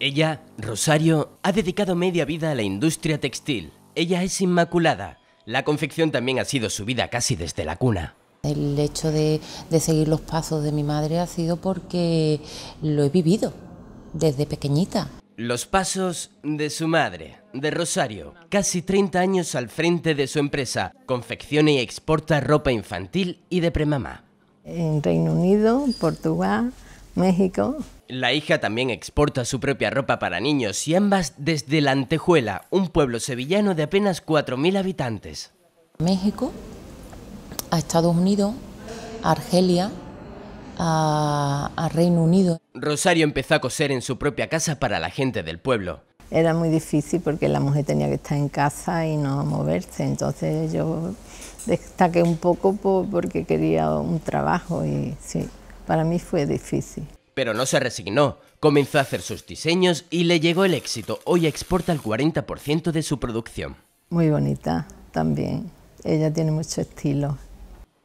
Ella, Rosario, ha dedicado media vida a la industria textil. Ella es inmaculada. La confección también ha sido su vida casi desde la cuna. El hecho de, seguir los pasos de mi madre ha sido porque lo he vivido desde pequeñita. Los pasos de su madre, de Rosario, casi 30 años al frente de su empresa, confecciona y exporta ropa infantil y de premamá. En Reino Unido, Portugal, México, la hija también exporta su propia ropa para niños y ambas desde La Antejuela, un pueblo sevillano de apenas 4.000 habitantes. México, a Estados Unidos, Argelia, a, Reino Unido. Rosario empezó a coser en su propia casa para la gente del pueblo. Era muy difícil porque la mujer tenía que estar en casa y no moverse, entonces yo destaqué un poco porque quería un trabajo y sí, para mí fue difícil. Pero no se resignó, comenzó a hacer sus diseños y le llegó el éxito. Hoy exporta el 40% de su producción. Muy bonita también, ella tiene mucho estilo.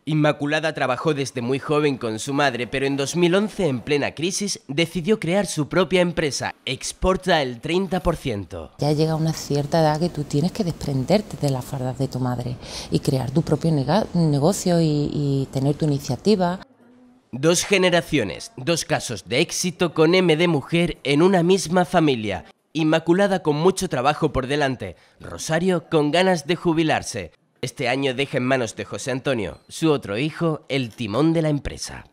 Inmaculada trabajó desde muy joven con su madre, pero en 2011, en plena crisis, decidió crear su propia empresa. Exporta el 30%. Ya llega una cierta edad que tú tienes que desprenderte de las fardas de tu madre y crear tu propio negocio y, y tener tu iniciativa. Dos generaciones, dos casos de éxito con M de mujer en una misma familia. Inmaculada con mucho trabajo por delante, Rosario con ganas de jubilarse. Este año deja en manos de José Antonio, su otro hijo, el timón de la empresa.